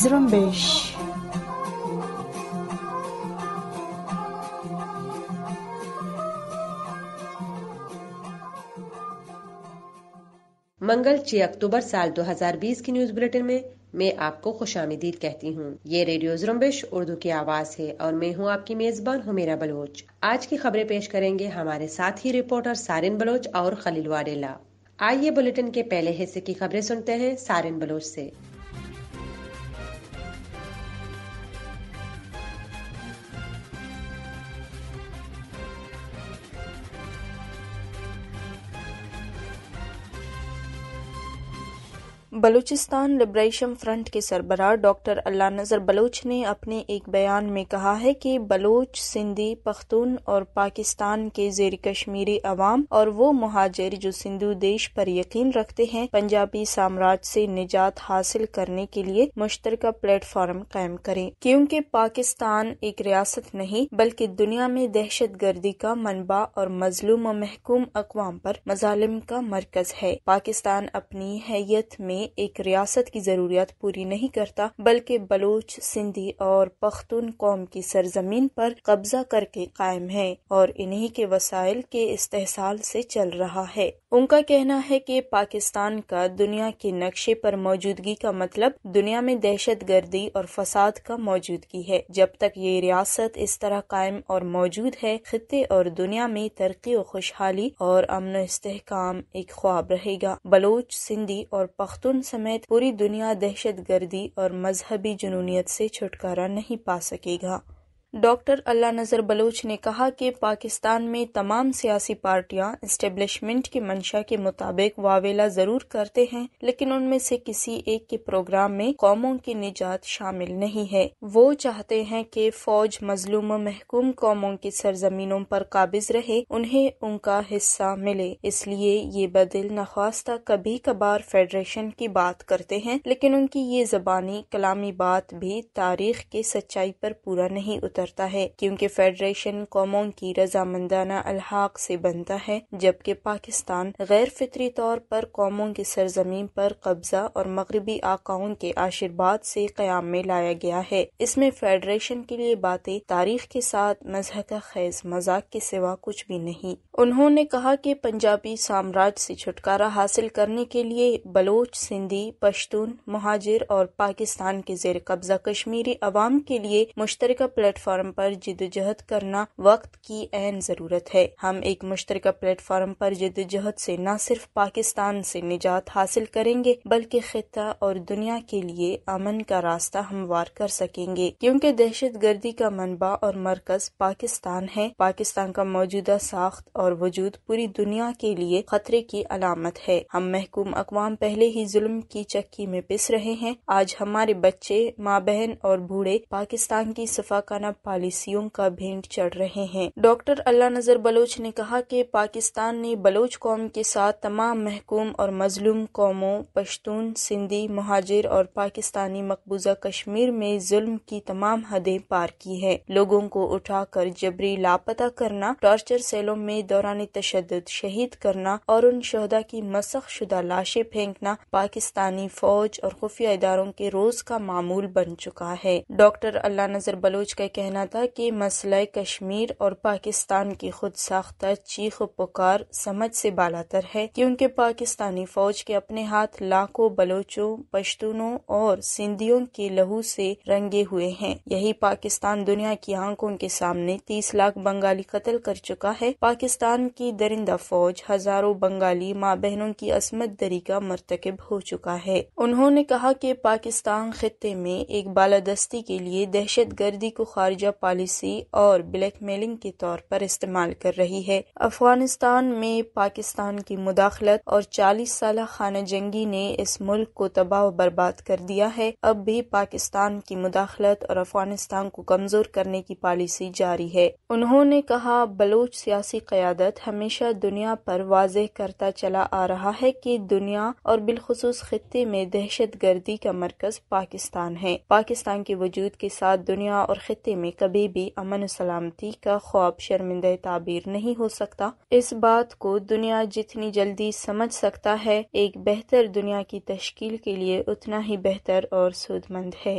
Zrumbish. मंगल 6 अक्टूबर साल 2020 की news bulletin में मैं आपको खुश आमदीद कहती हूँ ये रेडियो जुम्बिश उर्दू की आवाज़ है और मैं हूँ आपकी मेज़बान हुमेरा बलोच आज की खबरें पेश करेंगे हमारे साथ ही रिपोर्टर सारिन बलोच और खलील वारेला आइए बुलेटिन के पहले हिस्से की खबरें सुनते हैं सारिन बलोच ऐसी बलूचिस्तान लिबरेशन फ्रंट के सरबराह डॉक्टर अल्लाह नज़र बलोच ने अपने एक बयान में कहा है कि बलोच सिंधी पख्तून और पाकिस्तान के जेर कश्मीरी अवाम और वो महाजिर जो सिंधु देश पर यकीन रखते हैं पंजाबी साम्राज्य से निजात हासिल करने के लिए मुश्तर प्लेटफॉर्म कायम करें क्योंकि पाकिस्तान एक रियासत नहीं बल्कि दुनिया में दहशत गर्दी का मनबा और मजलूम महकूम अकवाम पर मजालिम का मरकज है पाकिस्तान अपनी हैत में में एक रियासत की ज़रूरियात पूरी नहीं करता बल्कि बलोच सिंधी और पख्तून कौम की सरजमीन पर कब्जा करके कायम है और इन्हीं के वसाइल के इस्तेसाल से चल रहा है उनका कहना है कि पाकिस्तान का दुनिया के नक्शे पर मौजूदगी का मतलब दुनिया में दहशत गर्दी और फसाद का मौजूदगी है जब तक ये रियासत इस तरह कायम और मौजूद है खत्े और दुनिया में तरक्की और खुशहाली और अमन इस्तेकाम एक ख्वाब रहेगा बलोच सिंधी और पख्तून समेत पूरी दुनिया दहशत गर्दी और मजहबी जुनूनीत से छुटकारा नहीं पा सकेगा डॉक्टर अल्लाह नज़र बलोच ने कहा कि पाकिस्तान में तमाम सियासी पार्टियां इस्टेब्लिशमेंट की मंशा के मुताबिक वावेला जरूर करते हैं लेकिन उनमें से किसी एक के प्रोग्राम में कौमों की निजात शामिल नहीं है वो चाहते हैं कि फौज मजलूम महकूम कौमों की सरजमीनों पर काबिज रहे उन्हें उनका हिस्सा मिले इसलिए ये बदल नखास्ता कभी कभार फेडरेशन की बात करते हैं लेकिन उनकी ये जबानी कलामी बात भी तारीख की सच्चाई पर पूरा नहीं उतर करता है क्योंकि फेडरेशन कौमों की रजामंदाना अलहाक से बनता है जबकि पाकिस्तान गैर फितरी तौर पर कौमों की सरजमीन पर कब्जा और मगरबी आकाओं के आशीर्वाद से क्याम में लाया गया है इसमें फेडरेशन के लिए बातें तारीख के साथ मजहक खैज मजाक के सिवा कुछ भी नहीं उन्होंने कहा कि पंजाबी साम्राज्य से छुटकारा हासिल करने के लिए बलोच सिंधी पश्तून महाजिर और पाकिस्तान के जेर कब्जा कश्मीरी अवाम के लिए मुश्तरक प्लेटफॉर्म प्लेटफॉर्म पर जिदोजहद करना वक्त की अहम जरूरत है हम एक मुश्तर प्लेटफॉर्म पर जिदोजहद से न सिर्फ पाकिस्तान से निजात हासिल करेंगे बल्कि खिता और दुनिया के लिए अमन का रास्ता हमवार कर सकेंगे क्योंकि दहशत गर्दी का मनबा और मरकज पाकिस्तान है पाकिस्तान का मौजूदा साख्त और वजूद पूरी दुनिया के लिए खतरे की अलामत है हम महकूम अकवाम पहले ही जुल्म की चक्की में पिस रहे हैं आज हमारे बच्चे माँ बहन और बूढ़े पाकिस्तान की सफाकाना पॉलिसियों का भेंट चढ़ रहे हैं डॉक्टर अल्लाह नजर बलोच ने कहा कि पाकिस्तान ने बलोच कौम के साथ तमाम महकूम और मजलूम कौमों पश्तून सिंधी महाजिर और पाकिस्तानी मकबूजा कश्मीर में जुल्म की तमाम हदें पार की है लोगों को उठाकर जबरी लापता करना टॉर्चर सेलों में दौरान तशद शहीद करना और उन शहदा की मसख शुदा लाशें फेंकना पाकिस्तानी फौज और खुफिया इदारों के रोज का मामूल बन चुका है डॉक्टर अल्लाह नजर बलोच का कहना कहना था कि मसला कश्मीर और पाकिस्तान की खुद साख्ता चीख पुकार समझ से बालातर है क्योंकि पाकिस्तानी फौज के अपने हाथ लाखों बलोचों पश्तूनों और सिंधियों के लहू से रंगे हुए हैं यही पाकिस्तान दुनिया की आंखों के सामने तीस लाख बंगाली कत्ल कर चुका है पाकिस्तान की दरिंदा फौज हजारों बंगाली माँ बहनों की असमत दरी का मरतकब हो चुका है उन्होंने कहा कि पाकिस्तान खत्े में एक बालादस्ती के लिए दहशत गर्दी को खारिज खारजा पॉलिसी और ब्लैकमेलिंग के तौर पर इस्तेमाल कर रही है अफगानिस्तान में पाकिस्तान की मुदाखलत और चालीस साल खाना जंगी ने इस मुल्क को तबाह बर्बाद कर दिया है अब भी पाकिस्तान की मुदाखलत और अफगानिस्तान को कमजोर करने की पॉलिसी जारी है उन्होंने कहा बलोच सियासी क्यादत हमेशा दुनिया पर वाज करता चला आ रहा है की दुनिया और बिलखसूस खत्े में दहशत गर्दी का मरकज पाकिस्तान है पाकिस्तान के वजूद के साथ दुनिया और खत्े में कभी भी अमन सलामती का ख्वाब शर्मिंदा ताबीर नहीं हो सकता इस बात को दुनिया जितनी जल्दी समझ सकता है एक बेहतर दुनिया की तश्कील के लिए उतना ही बेहतर और सूदमंद है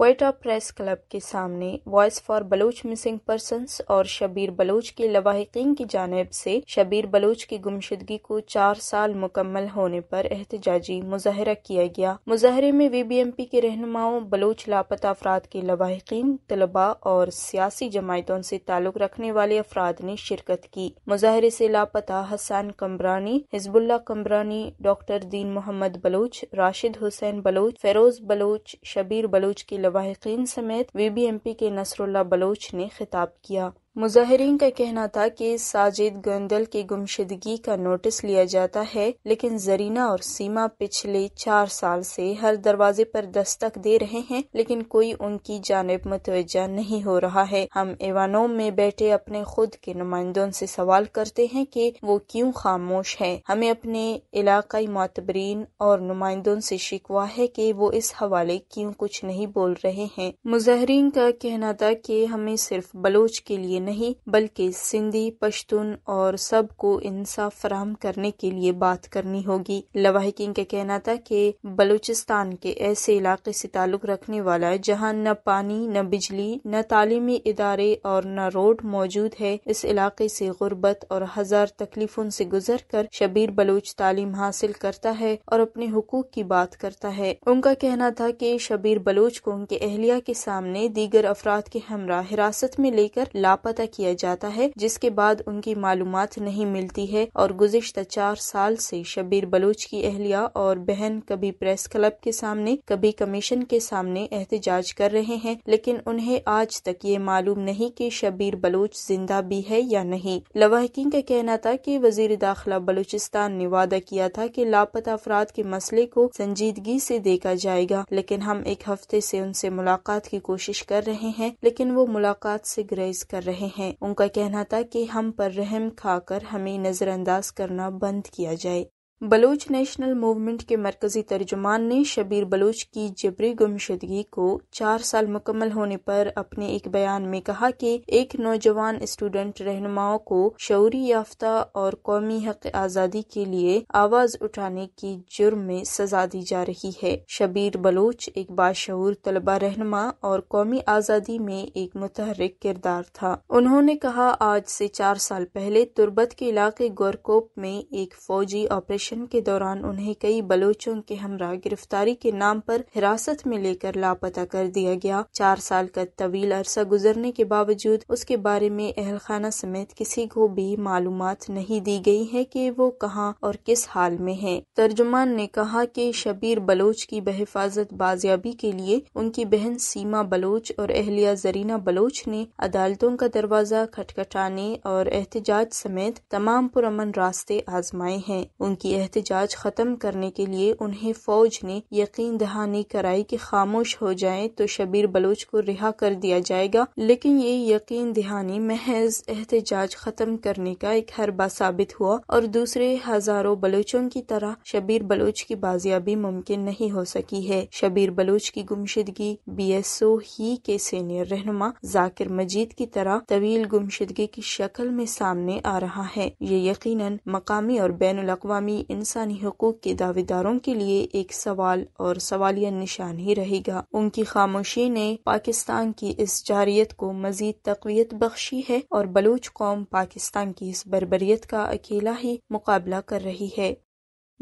क्वेटा प्रेस क्लब के सामने voice for Baloch missing person और शबीर बलूच के लवाहिकीन की जानब से शबीर बलूच की गुमशदगी को चार साल मुकम्मल होने पर एहतजाजी मुजाहरा किया गया मुजाहरे में वी बी एम पी के रहनुमाओं बलूच लापता अफराद के लवाहिकीन तलबा और सियासी जमायतों से ताल्लुक रखने वाले अफराद ने शिरकत की मुजाहरे से लापता हसान कमरानी हिजबुल्ला कमरानी डॉक्टर दीन मोहम्मद बलूच राशिद हुसैन बलूच फेरोज बलूच शबीर बलूच के लवाहिकीन समेत वीबीएमपी के नसरुल्ला बलोच ने खिताब किया मुजाहरीन का कहना था कि साजिद गंदल की गुमशदगी का नोटिस लिया जाता है लेकिन जरीना और सीमा पिछले चार साल से हर दरवाजे पर दस्तक दे रहे हैं लेकिन कोई उनकी जानब मतवजा नहीं हो रहा है हम एवानों में बैठे अपने खुद के नुमाइंदों से सवाल करते हैं कि वो क्यों खामोश है हमें अपने इलाकाई मतबरीन और नुमाइंदों से शिकवा है कि वो इस हवाले क्यों कुछ नहीं बोल रहे हैं मुजाहरीन का कहना था कि हमें सिर्फ बलोच के लिए नहीं बल्कि सिंधी पश्तून और सब को इंसाफ फराहम करने के लिए बात करनी होगी लवाहकिन का कहना था कि बलूचिस्तान के ऐसे इलाके से ताल्लुक रखने वाला जहाँ न पानी न बिजली न तालीमी इदारे और न रोड मौजूद है इस इलाके से गुर्बत और हजार तकलीफों से गुजर कर शबीर बलूच तालीम हासिल करता है और अपने हकूक की बात करता है उनका कहना था कि शबीर बलूच को उनके अहलिया के सामने दीगर अफराद के हमरा हिरासत में लेकर लापता लापता किया जाता है जिसके बाद उनकी मालूम नहीं मिलती है और गुजशत चार साल से शबीर बलूच की अहलिया और बहन कभी प्रेस क्लब के सामने कभी कमीशन के सामने एहतजाज कर रहे हैं लेकिन उन्हें आज तक ये मालूम नहीं कि शबीर बलूच जिंदा भी है या नहीं लवाहकिन का कहना था कि वजीर दाखिला बलूचिस्तान ने वादा किया था कि लापता अफराद के मसले को संजीदगी से देखा जाएगा लेकिन हम एक हफ्ते से उनसे मुलाकात की कोशिश कर रहे हैं लेकिन वो मुलाकात से ग्रेज कर रहे रहे हैं उनका कहना था कि हम पर रहम खाकर हमें नजरअंदाज करना बंद किया जाए बलोच नेशनल मूवमेंट के मरकजी तर्जुमान ने शबीर बलोच की जबरी गुमशदगी को चार साल मुकम्मल होने पर अपने एक बयान में कहा कि एक नौजवान स्टूडेंट रहनुमाओं को शौरी याफ्ता और कौमी हक आज़ादी के लिए आवाज़ उठाने की जुर्म में सजा दी जा रही है शबीर बलोच एक बाशूर तलबा रहनुमा और कौमी आज़ादी में एक मुतहरक किरदार था उन्होंने कहा आज से चार साल पहले तुर्बत के इलाके गोरकोप में एक फौजी ऑपरेशन ऑपरेशन के दौरान उन्हें कई बलोचों के हमरा गिरफ्तारी के नाम पर हिरासत में लेकर लापता कर दिया गया चार साल का तवील अरसा गुजरने के बावजूद उसके बारे में अहलखाना समेत किसी को भी मालूम नहीं दी गई है कि वो कहाँ और किस हाल में है तर्जुमान ने कहा कि शबीर बलोच की बहफाजत बाजियाबी के लिए उनकी बहन सीमा बलोच और अहलिया जरीना बलोच ने अदालतों का दरवाजा खटखटाने और एहतजाज समेत तमाम पुरमन रास्ते आजमाए हैं उनकी एहतजाज खत्म करने के लिए उन्हें फौज ने यकीन दहानी कराई की खामोश हो जाए तो शबीर बलोच को रिहा कर दिया जाएगा लेकिन ये यकीन दहानी महज एहतजाज खत्म करने का एक हरबा साबित हुआ और दूसरे हजारों बलोचों की तरह शबीर बलोच की बाजियाबी मुमकिन नहीं हो सकी है शबीर बलोच की गुमशदगी बी एस ओ ही के सीनियर रहनुमा जाकिर मजीद की तरह तवील गुमशदगी की शक्ल में सामने आ रहा है ये यकीन मकामी और बैन अवी इंसानी हकूक के दावेदारों के लिए एक सवाल और सवालिया निशान ही रहेगा उनकी खामोशी ने पाकिस्तान की इस जारियत को मजीद तकवीत बख्शी है और बलूच कौम पाकिस्तान की इस बरबरीत का अकेला ही मुकाबला कर रही है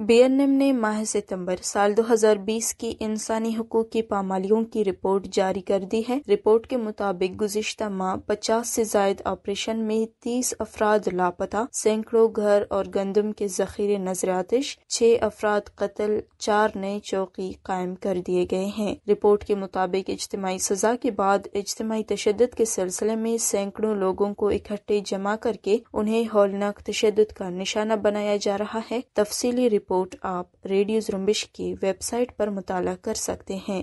बीएनएम ने माह सितंबर साल 2020 की इंसानी हकूक की पामालियों की रिपोर्ट जारी कर दी है रिपोर्ट के मुताबिक गुजशत माह पचास से जायद ऑपरेशन में तीस अफराद लापता सैकड़ों घर और गंदम के जखीरे नजर आतिश छह अफराद कत्ल चार नए चौकी कायम कर दिए गए हैं रिपोर्ट के मुताबिक इज्तमाही सजा के बाद इज्तमी तशद के सिलसिले में सैकड़ों लोगों को इकट्ठे जमा करके उन्हें होलनाक तशद का निशाना बनाया जा रहा है तफसीली रिपोर्ट आप रेडियो जुम्बिश की वेबसाइट पर मुताला कर सकते हैं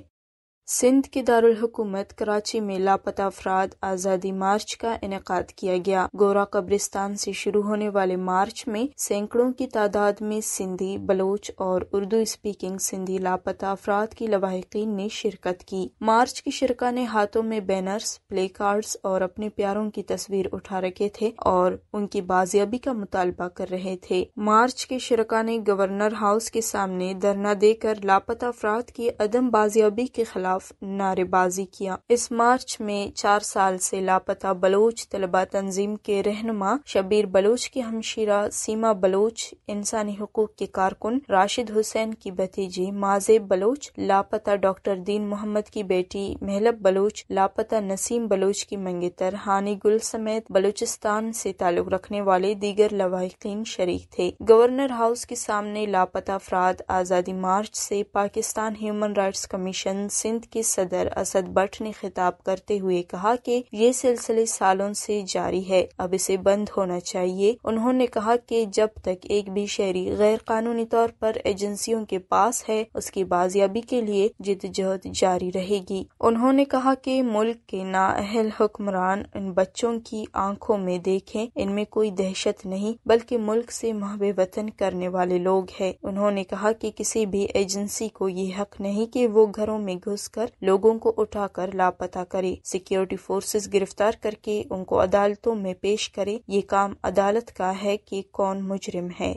सिंध के दारकूमत कराची में लापता अफराद आजादी मार्च का इनका किया गया गोरा कब्रिस्तान से शुरू होने वाले मार्च में सैकड़ों की तादाद में सिंधी बलोच और उर्दू स्पीकिंग सिंधी लापता अफराद की लवाहकिन ने शिरकत की मार्च की शिरका ने हाथों में बैनर्स प्ले कार्ड्स और अपने प्यारों की तस्वीर उठा रखे थे और उनकी बाजियाबी का मुतालबा कर रहे थे मार्च के शिरका ने गवर्नर हाउस के सामने धरना देकर लापता अफराद की अदम बाजियाबी के खिलाफ खिलाफ नारेबाजी किया इस मार्च में चार साल से लापता बलोच तलबा तंजीम के रहनुमा शबीर बलोच की हमशीरा सीमा बलोच इंसानी हकूक के कारकुन राशिद हुसैन की भतीजी माजे बलोच लापता डॉक्टर दीन मोहम्मद की बेटी महलब बलोच लापता नसीम बलोच की मंगेतर हानी गुल समेत बलूचिस्तान से ताल्लुक रखने वाले दीगर लवाकिन शरीक थे गवर्नर हाउस के सामने लापता अफराद आज़ादी मार्च से Pakistan human rights commission Sindh Sindh के सदर असद भट्ट ने खिताब करते हुए कहा कि ये सिलसिले सालों से जारी है अब इसे बंद होना चाहिए उन्होंने कहा कि जब तक एक भी शहरी गैर कानूनी तौर पर एजेंसियों के पास है उसकी बाजियाबी के लिए जिदजहद जारी रहेगी उन्होंने कहा कि मुल्क के नाअहल हुक्मरान इन बच्चों की आंखों में देखें इनमें कोई दहशत नहीं बल्कि मुल्क से महबे वतन करने वाले लोग हैं उन्होंने कहा कि किसी भी एजेंसी को ये हक नहीं कि वो घरों में घुस कर लोगों को उठाकर लापता करे सिक्योरिटी फोर्सेस गिरफ्तार करके उनको अदालतों में पेश करे ये काम अदालत का है कि कौन मुजरिम है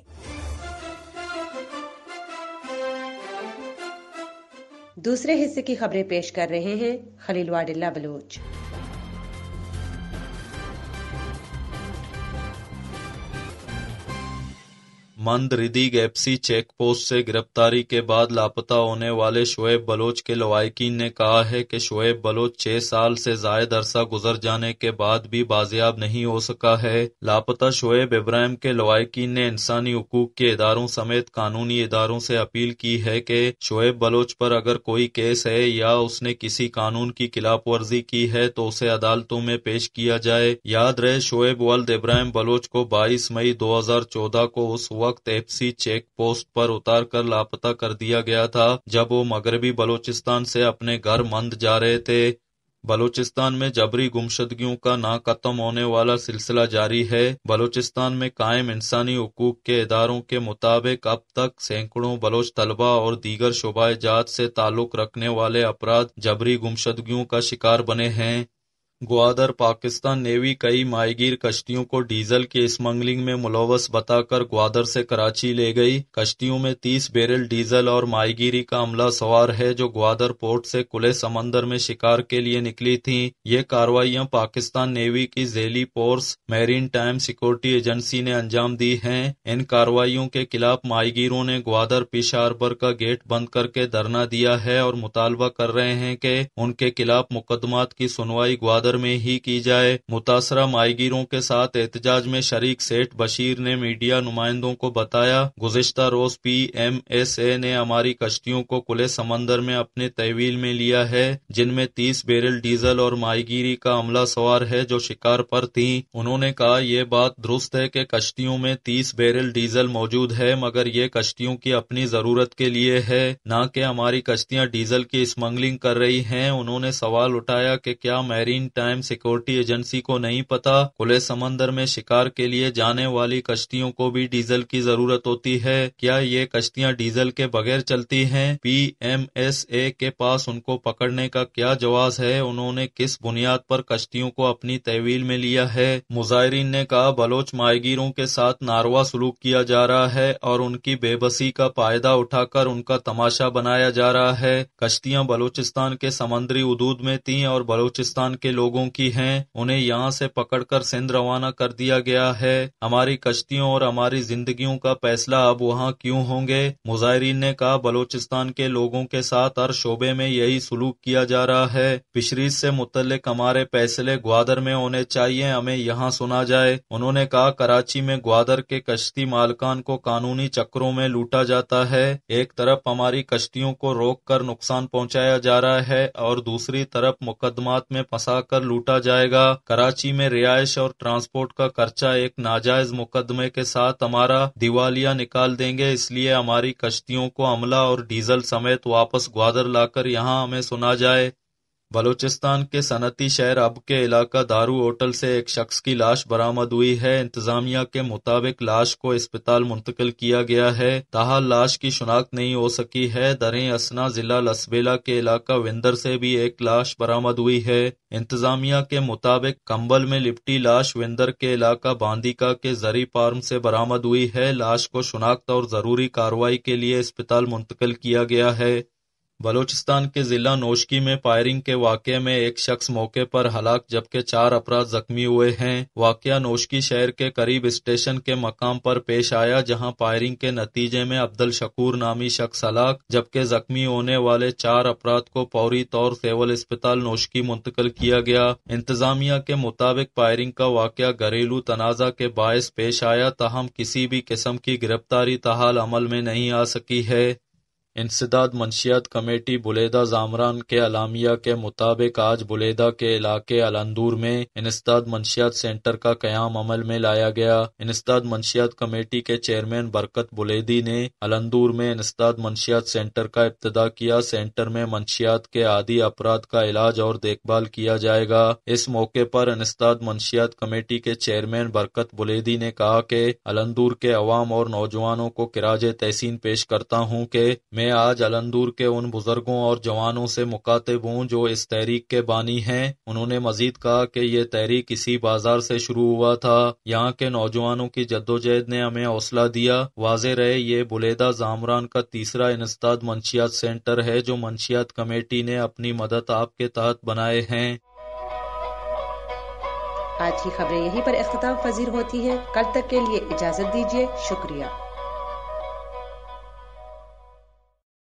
दूसरे हिस्से की खबरें पेश कर रहे हैं वाडिल्ला बलोच मंदरिदी गैप्सी पोस्ट से गिरफ्तारी के बाद लापता होने वाले शोएब बलोच के लवाकिन ने कहा है कि शोएब बलोच छह साल से जायद अरसा गुजर जाने के बाद भी बाजियाब नहीं हो सका है लापता शोएब इब्राहिम के लवाकिन ने इंसानी हकूक के इदारों समेत कानूनी इदारों से अपील की है कि शोएब बलोच पर अगर कोई केस है या उसने किसी कानून की खिलाफ वर्जी की है तो उसे अदालतों में पेश किया जाए याद रहे शोएब वल्द इब्राहिम बलोच को बाईस मई दो हजार चौदह को उस वक्त वक्त एफसी चेक पोस्ट पर उतार कर लापता कर दिया गया था जब वो मगरबी बलोचिस्तान से अपने घर मंद जा रहे थे बलोचिस्तान में जबरी गुमशदगियों का ना खत्म होने वाला सिलसिला जारी है बलोचिस्तान में कायम इंसानी हकूक के इदारों के मुताबिक अब तक सैकड़ों बलोच तलबा और दीगर शोबा जात से ताल्लुक रखने वाले अपराध जबरी गुमशदगियों का शिकार बने हैं ग्वादर पाकिस्तान नेवी कई माहगीर कश्तियों को डीजल की स्मगलिंग में मुलवस बताकर ग्वादर से कराची ले गई कश्तियों में तीस बैरल डीजल और माहगीरी का अमला सवार है जो ग्वादर पोर्ट से खुले समंदर में शिकार के लिए निकली थी ये कार्रवाइयां पाकिस्तान नेवी की जेली force maritime security agency ने अंजाम दी है इन कार्रवाइयों के खिलाफ माहगीरों ने ग्वादर पिशारबर का गेट बंद करके धरना दिया है और मुतालबा कर रहे हैं की उनके खिलाफ मुकदमात की सुनवाई ग्वादर सदर में ही की जाए मुतासरा माहगीरों के साथ एहतजाज में शरीक सेठ बशीर ने मीडिया नुमाइंदों को बताया गुजशत रोज पी एम एस ए ने हमारी कश्तियों को खुले समंदर में अपने तहवील में लिया है जिनमें तीस बैरल डीजल और माहगीरी का अमला सवार है जो शिकार पर थी उन्होंने कहा यह बात दुरुस्त है की कश्तियों में तीस बैरल डीजल मौजूद है मगर ये कश्तियों की अपनी जरूरत के लिए है न के हमारी कश्तियाँ डीजल की स्मगलिंग कर रही है उन्होंने सवाल उठाया की क्या मैरीन टाइम सिक्योरिटी एजेंसी को नहीं पता खुले समंदर में शिकार के लिए जाने वाली कश्तियों को भी डीजल की जरूरत होती है क्या ये कश्तियां डीजल के बगैर चलती हैं पीएमएसए के पास उनको पकड़ने का क्या जवाब है उन्होंने किस बुनियाद पर कश्तियों को अपनी तहवील में लिया है मुजाहरीन ने कहा बलोच माहगीरों के साथ नारवा सलूक किया जा रहा है और उनकी बेबसी का फायदा उठाकर उनका तमाशा बनाया जा रहा है कश्तियां बलोचिस्तान के समंदरी उदूद में थी और बलोचिस्तान के लोग लोगों की हैं उन्हें यहाँ से पकड़कर सिंध रवाना कर दिया गया है हमारी कश्तियों और हमारी जिंदगियों का फैसला अब वहाँ क्यों होंगे मुजाहरीन ने कहा बलोचिस्तान के लोगों के साथ हर शोबे में यही सुलूक किया जा रहा है फिशरीज से मुतल हमारे फैसले ग्वादर में होने चाहिए हमें यहाँ सुना जाए उन्होंने कहा कराची में ग्वादर के कश्ती मालकान को कानूनी चक्रों में लूटा जाता है एक तरफ हमारी कश्तियों को रोक कर नुकसान पहुँचाया जा रहा है और दूसरी तरफ मुकदमात में फंसा कर कर लूटा जाएगा कराची में रिहायश और ट्रांसपोर्ट का खर्चा एक नाजायज मुकदमे के साथ हमारा दिवालिया निकाल देंगे इसलिए हमारी कश्तियों को अमला और डीजल समेत वापस ग्वादर लाकर यहाँ हमें सुना जाए बलूचिस्तान के सनती शहर अब के इलाका दारू होटल से एक शख्स की लाश बरामद हुई है इंतजामिया के मुताबिक लाश को अस्पताल मुंतकिल किया गया है ताहल लाश की शनाख्त नहीं हो सकी है दरें असना जिला लसबेला के इलाका विंदर से भी एक लाश बरामद हुई है इंतजामिया के मुताबिक कंबल में लिपटी लाश विंदर के इलाका बांदीका के जरी फार्म से बरामद हुई है लाश को शनाख्त और जरूरी कार्रवाई के लिए अस्पताल मुंतकिल किया गया है बलूचिस्तान के जिला नोश्की में फायरिंग के वाक्य में एक शख्स मौके पर हलाक जबकि चार अपराध जख्मी हुए हैं वाक्य नोशकी शहर के करीब स्टेशन के मकाम पर पेश आया जहां फायरिंग के नतीजे में अब्दुल शकूर नामी शख्स हलाक जबकि जख्मी होने वाले चार अपराध को फौरी तौर सेवल अस्पताल नोश्की मुंतकिल किया गया इंतजामिया के मुताबिक फायरिंग का वाक्य घरेलू तनाजा के बायस पेश आया तहम किसी भी किस्म की गिरफ्तारी तहाल अमल में नहीं आ सकी है इंसदाद मंशियात कमेटी बुलेदा जामरान के अलामिया के मुताबिक आज बुलेदा के इलाके अलंदूर में इंसदाद मंशियात सेंटर का क्याम अमल में लाया गया इंसदाद मंशियात कमेटी के चेयरमैन बरकत बुलेदी ने अलंदूर में इंसदाद मनशियात सेंटर का इब्तदा किया सेंटर में मंशियात के आदि अपराध का इलाज और देखभाल किया जाएगा इस मौके पर इंसदाद मनशियात कमेटी के चेयरमैन बरकत बुलेदी ने कहा के अलंदूर के अवाम और नौजवानों को किराज तहसीन पेश करता हूँ के मैं मैं आज अलंदूर के उन बुजुर्गों और जवानों से मुखातिब हूँ जो इस तहरीक के बानी हैं उन्होंने मजीद कहा कि ये तहरीक इसी बाजार से शुरू हुआ था यहाँ के नौजवानों की जद्दोजहद ने हमें हौसला दिया वाज रहे ये बुलेदा जामरान का तीसरा इंस्ताद मंशियात सेंटर है जो मंशियात कमेटी ने अपनी मदद आपके तहत बनाए हैं आज की खबरें यहीं पर अख्ताम पजीर होती है कल तक के लिए इजाजत दीजिए शुक्रिया